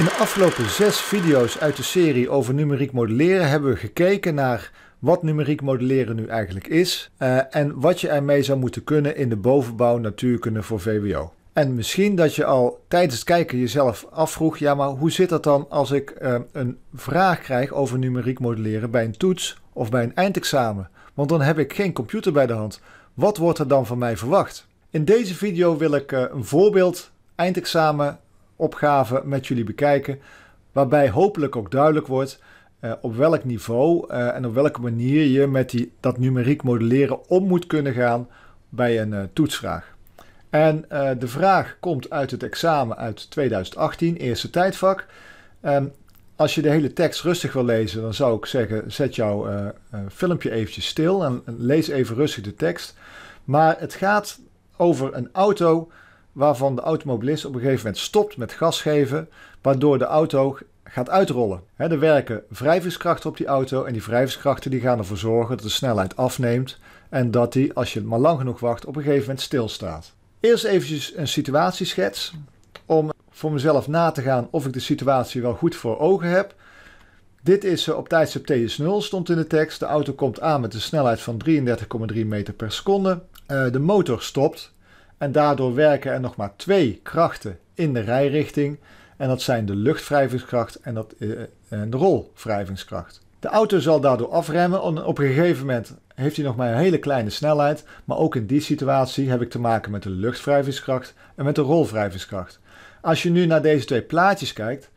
In de afgelopen zes video's uit de serie over numeriek modelleren hebben we gekeken naar wat numeriek modelleren nu eigenlijk is eh, en wat je ermee zou moeten kunnen in de bovenbouw natuurkunde voor VWO. En misschien dat je al tijdens het kijken jezelf afvroeg, ja maar hoe zit dat dan als ik eh, een vraag krijg over numeriek modelleren bij een toets of bij een eindexamen? Want dan heb ik geen computer bij de hand. Wat wordt er dan van mij verwacht? In deze video wil ik eh, een voorbeeld eindexamen opgave met jullie bekijken. Waarbij hopelijk ook duidelijk wordt eh, op welk niveau eh, en op welke manier je met die, dat numeriek modelleren om moet kunnen gaan bij een eh, toetsvraag. En de vraag komt uit het examen uit 2018, eerste tijdvak. Um, als je de hele tekst rustig wil lezen, dan zou ik zeggen: zet jouw filmpje eventjes stil en lees even rustig de tekst. Maar het gaat over een auto waarvan de automobilist op een gegeven moment stopt met gas geven, waardoor de auto gaat uitrollen. He, er werken wrijvingskrachten op die auto en die wrijvingskrachten die gaan ervoor zorgen dat de snelheid afneemt en dat die, als je maar lang genoeg wacht, op een gegeven moment stilstaat. Eerst eventjes een situatieschets om voor mezelf na te gaan of ik de situatie wel goed voor ogen heb. Dit is eh, op tijdstip TS0 stond in de tekst. De auto komt aan met een snelheid van 33,3 meter per seconde. Eh, de motor stopt en daardoor werken er nog maar twee krachten in de rijrichting. En dat zijn de luchtwrijvingskracht en, dat, eh, eh, en de rolwrijvingskracht. De auto zal daardoor afremmen. op een gegeven moment heeft hij nog maar een hele kleine snelheid. Maar ook in die situatie heb ik te maken met de luchtwrijvingskracht en met de rolwrijvingskracht. Als je nu naar deze twee plaatjes kijkt,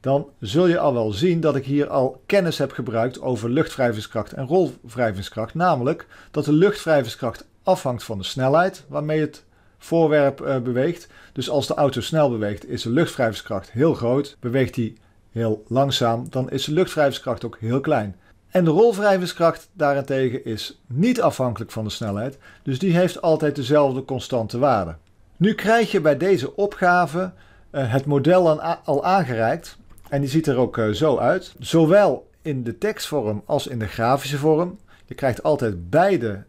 dan zul je al wel zien dat ik hier al kennis heb gebruikt over luchtwrijvingskracht en rolwrijvingskracht. Namelijk dat de luchtwrijvingskracht afhangt van de snelheid waarmee het voorwerp eh, beweegt. Dus als de auto snel beweegt, is de luchtwrijvingskracht heel groot. Beweegt die heel langzaam, dan is de luchtwrijvingskracht ook heel klein. En de rolwrijvingskracht daarentegen is niet afhankelijk van de snelheid, dus die heeft altijd dezelfde constante waarde. Nu krijg je bij deze opgave eh, het model al aangereikt en die ziet er ook eh, zo uit. Zowel in de tekstvorm als in de grafische vorm. Je krijgt altijd beide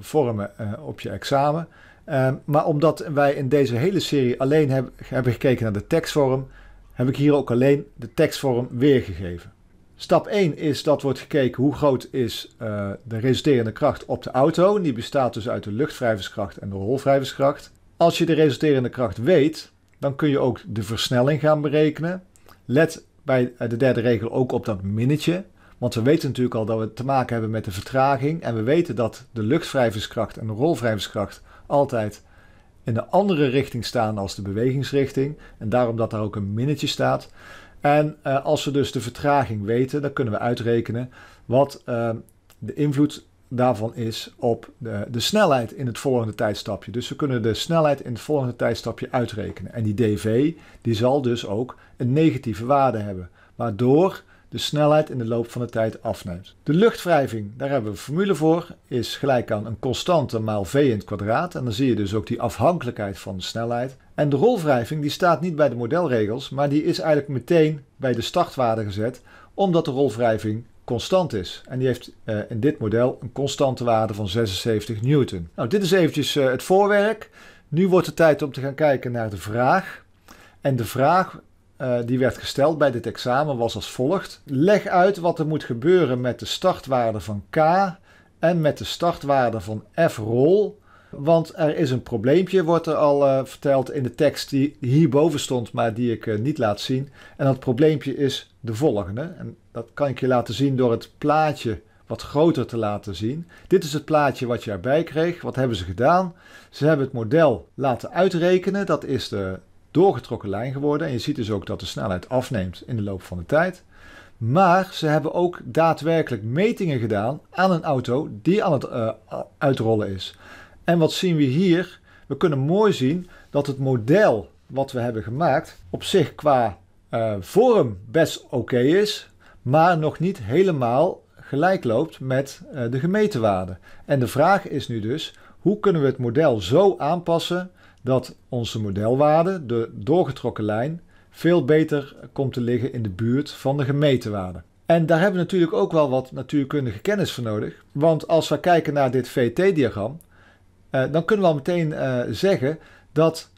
vormen op je examen. Ehm, maar omdat wij in deze hele serie alleen hebben gekeken naar de tekstvorm, heb ik hier ook alleen de tekstvorm weergegeven. Stap 1 is dat wordt gekeken hoe groot is eh, de resulterende kracht op de auto. Die bestaat dus uit de luchtwrijverskracht en de rolwrijverskracht. Als je de resulterende kracht weet, dan kun je ook de versnelling gaan berekenen. Let bij eh, de derde regel ook op dat minnetje. Want we weten natuurlijk al dat we te maken hebben met de vertraging. En we weten dat de luchtwrijverskracht en de rolwrijverskracht altijd in de andere richting staan als de bewegingsrichting. En daarom dat daar ook een minnetje staat. En eh, als we dus de vertraging weten, dan kunnen we uitrekenen wat ehm, de invloed daarvan is op de, de, snelheid in het volgende tijdstapje. Dus we kunnen de snelheid in het volgende tijdstapje uitrekenen. En die dv die zal dus ook een negatieve waarde hebben. Waardoor de snelheid in de loop van de tijd afneemt. De luchtwrijving, daar hebben we een formule voor, is gelijk aan een constante maal v in het kwadraat. En dan zie je dus ook die afhankelijkheid van de snelheid. En de rolwrijving die staat niet bij de modelregels, maar die is eigenlijk meteen bij de startwaarde gezet, omdat de rolwrijving constant is. En die heeft eh, in dit model een constante waarde van 76 newton. Nou, dit is eventjes eh, het voorwerk. Nu wordt het tijd om te gaan kijken naar de vraag. En de vraag eh, die werd gesteld bij dit examen was als volgt. Leg uit wat er moet gebeuren met de startwaarde van K en met de startwaarde van F-rol. Want er is een probleempje, wordt er al eh, verteld in de tekst die hierboven stond, maar die ik eh, niet laat zien. En dat probleempje is de volgende. En dat kan ik je laten zien door het plaatje wat groter te laten zien. Dit is het plaatje wat je erbij kreeg. Wat hebben ze gedaan? Ze hebben het model laten uitrekenen. Dat is de doorgetrokken lijn geworden. En je ziet dus ook dat de snelheid afneemt in de loop van de tijd. Maar ze hebben ook daadwerkelijk metingen gedaan aan een auto die aan het eh, uitrollen is. En wat zien we hier? We kunnen mooi zien dat het model wat we hebben gemaakt op zich qua eh, vorm best oké is, maar nog niet helemaal gelijk loopt met eh, de gemeten waarde. En de vraag is nu dus, hoe kunnen we het model zo aanpassen dat onze modelwaarde, de doorgetrokken lijn, veel beter komt te liggen in de buurt van de gemeten waarde. En daar hebben we natuurlijk ook wel wat natuurkundige kennis voor nodig. Want als we kijken naar dit VT-diagram, eh, dan kunnen we al meteen eh, zeggen dat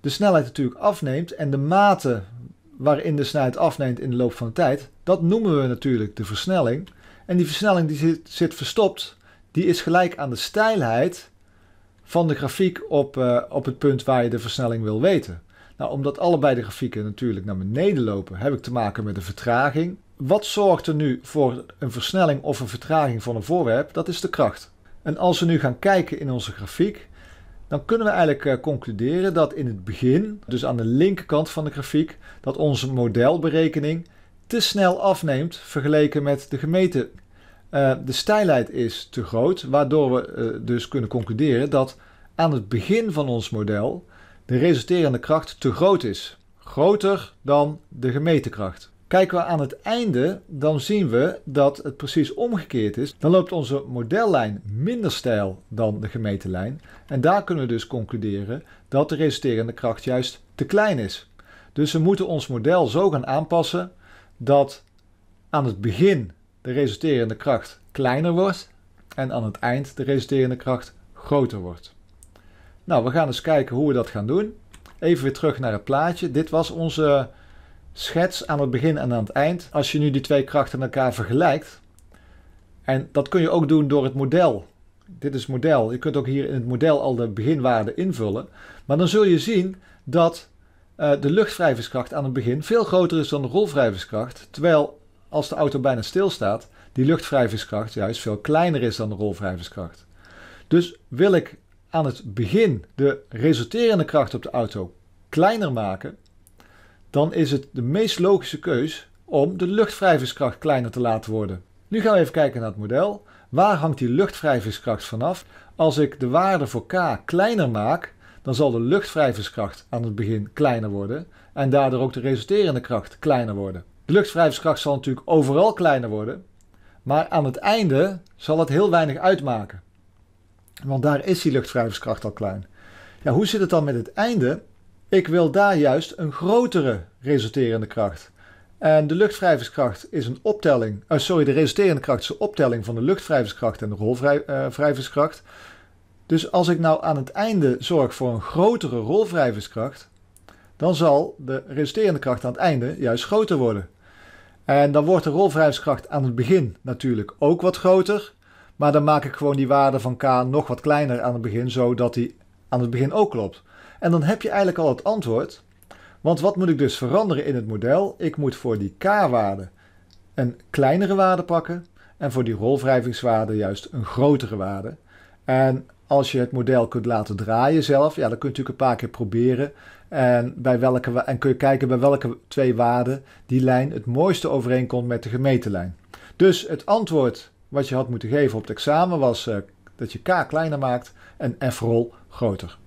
de snelheid natuurlijk afneemt en de mate waarin de snelheid afneemt in de loop van de tijd, dat noemen we natuurlijk de versnelling. En die versnelling die zit, verstopt, die is gelijk aan de stijlheid van de grafiek op, eh, op het punt waar je de versnelling wil weten. Nou, omdat allebei de grafieken natuurlijk naar beneden lopen, heb ik te maken met een vertraging. Wat zorgt er nu voor een versnelling of een vertraging van een voorwerp? Dat is de kracht. En als we nu gaan kijken in onze grafiek, dan kunnen we eigenlijk eh, concluderen dat in het begin, dus aan de linkerkant van de grafiek, dat onze modelberekening te snel afneemt vergeleken met de gemeten eh, de stijlheid is te groot, waardoor we eh, dus kunnen concluderen dat aan het begin van ons model de resulterende kracht te groot is. Groter dan de gemeten kracht. Kijken we aan het einde, dan zien we dat het precies omgekeerd is. Dan loopt onze modellijn minder stijl dan de gemeten lijn. En daar kunnen we dus concluderen dat de resulterende kracht juist te klein is. Dus we moeten ons model zo gaan aanpassen dat aan het begin de resulterende kracht kleiner wordt en aan het eind de resulterende kracht groter wordt. Nou, we gaan eens kijken hoe we dat gaan doen. Even weer terug naar het plaatje. Dit was onze schets aan het begin en aan het eind. Als je nu die twee krachten met elkaar vergelijkt, en dat kun je ook doen door het model. Dit is model. Je kunt ook hier in het model al de beginwaarden invullen. Maar dan zul je zien dat eh, de luchtwrijvingskracht aan het begin veel groter is dan de rolwrijvingskracht. Terwijl als de auto bijna stilstaat, die luchtwrijvingskracht juist veel kleiner is dan de rolwrijvingskracht. Dus wil ik aan het begin de resulterende kracht op de auto kleiner maken, dan is het de meest logische keus om de luchtwrijvingskracht kleiner te laten worden. Nu gaan we even kijken naar het model. Waar hangt die luchtwrijvingskracht vanaf? Als ik de waarde voor k kleiner maak, dan zal de luchtwrijvingskracht aan het begin kleiner worden en daardoor ook de resulterende kracht kleiner worden. De luchtwrijvingskracht zal natuurlijk overal kleiner worden. Maar aan het einde zal het heel weinig uitmaken. Want daar is die luchtwrijvingskracht al klein. Ja, hoe zit het dan met het einde? Ik wil daar juist een grotere resulterende kracht. En de luchtwrijvingskracht is een optelling. Eh, sorry, de resulterende kracht is een optelling van de luchtwrijvingskracht en de rolwrijvingskracht. Eh, dus als ik nou aan het einde zorg voor een grotere rolwrijvingskracht, dan zal de resulterende kracht aan het einde juist groter worden. En dan wordt de rolvrijheidskracht aan het begin natuurlijk ook wat groter. Maar dan maak ik gewoon die waarde van K nog wat kleiner aan het begin, zodat die aan het begin ook klopt. En dan heb je eigenlijk al het antwoord. Want wat moet ik dus veranderen in het model? Ik moet voor die K-waarde een kleinere waarde pakken en voor die rolwrijvingswaarde juist een grotere waarde. En als je het model kunt laten draaien zelf, ja, dan kun je natuurlijk een paar keer proberen. En, bij welke, en kun je kijken bij welke twee waarden die lijn het mooiste overeenkomt met de gemeten Dus het antwoord wat je had moeten geven op het examen was eh, dat je k kleiner maakt en f-rol groter.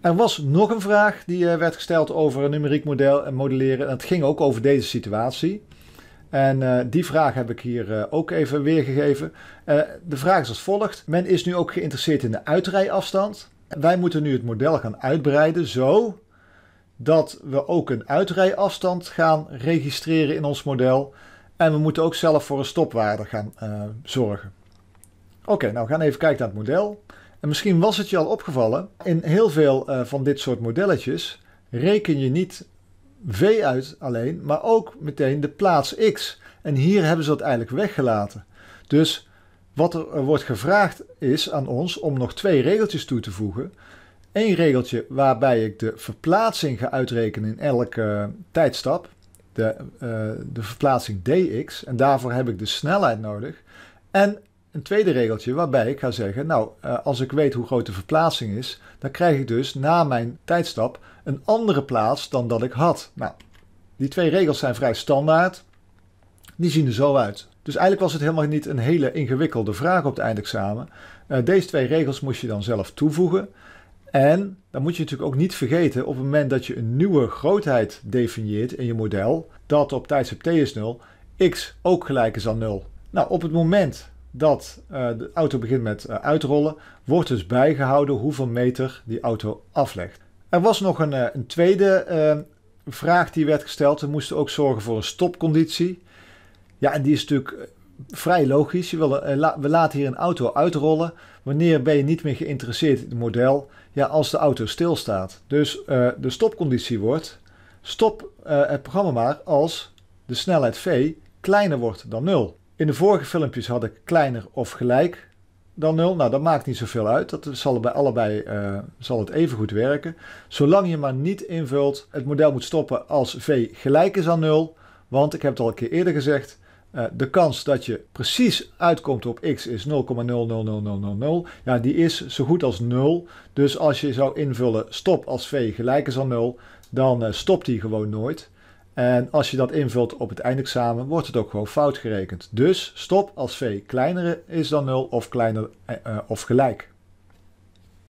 Er was nog een vraag die eh, werd gesteld over een numeriek model en modelleren. En dat ging ook over deze situatie. En eh, die vraag heb ik hier eh, ook even weergegeven. Eh, de vraag is als volgt. Men is nu ook geïnteresseerd in de uitrijafstand. Wij moeten nu het model gaan uitbreiden zo dat we ook een uitrijafstand gaan registreren in ons model. En we moeten ook zelf voor een stopwaarde gaan zorgen. Oké, nou we gaan even kijken naar het model. En misschien was het je al opgevallen, in heel veel van dit soort modelletjes reken je niet v uit alleen, maar ook meteen de plaats x. En hier hebben ze dat eigenlijk weggelaten. Dus wat er wordt gevraagd is aan ons om nog twee regeltjes toe te voegen. Eén regeltje waarbij ik de verplaatsing ga uitrekenen in elke eh, tijdstap. De, eh, de verplaatsing dx. En daarvoor heb ik de snelheid nodig. En een tweede regeltje waarbij ik ga zeggen, nou, eh, als ik weet hoe groot de verplaatsing is, dan krijg ik dus na mijn tijdstap een andere plaats dan dat ik had. Nou, die twee regels zijn vrij standaard. Die zien er zo uit. Dus eigenlijk was het helemaal niet een hele ingewikkelde vraag op het eindexamen. Eh, deze twee regels moest je dan zelf toevoegen. En dan moet je natuurlijk ook niet vergeten op het moment dat je een nieuwe grootheid definieert in je model, dat op tijdstip t is 0, x ook gelijk is aan 0. Nou, op het moment dat eh, de auto begint met eh, uitrollen, wordt dus bijgehouden hoeveel meter die auto aflegt. Er was nog een, eh, een tweede eh, vraag die werd gesteld. We moesten ook zorgen voor een stopconditie. Ja, en die is natuurlijk eh, vrij logisch. Je wil, we laten hier een auto uitrollen. Wanneer ben je niet meer geïnteresseerd in het model? Ja, als de auto stilstaat. Dus de stopconditie wordt: stop het programma maar als de snelheid v kleiner wordt dan 0. In de vorige filmpjes had ik kleiner of gelijk dan 0. Nou, dat maakt niet zoveel uit. Dat zal bij allebei eh, zal het even goed werken. Zolang je maar niet invult, het model moet stoppen als v gelijk is aan 0. Want ik heb het al een keer eerder gezegd, eh, de kans dat je precies uitkomt op x is 0,000000. Ja, die is zo goed als 0. Dus als je zou invullen stop als v gelijk is aan 0, dan eh, stopt die gewoon nooit. En als je dat invult op het eindexamen, wordt het ook gewoon fout gerekend. Dus stop als v kleiner is dan 0 of, kleiner, eh, eh, of gelijk.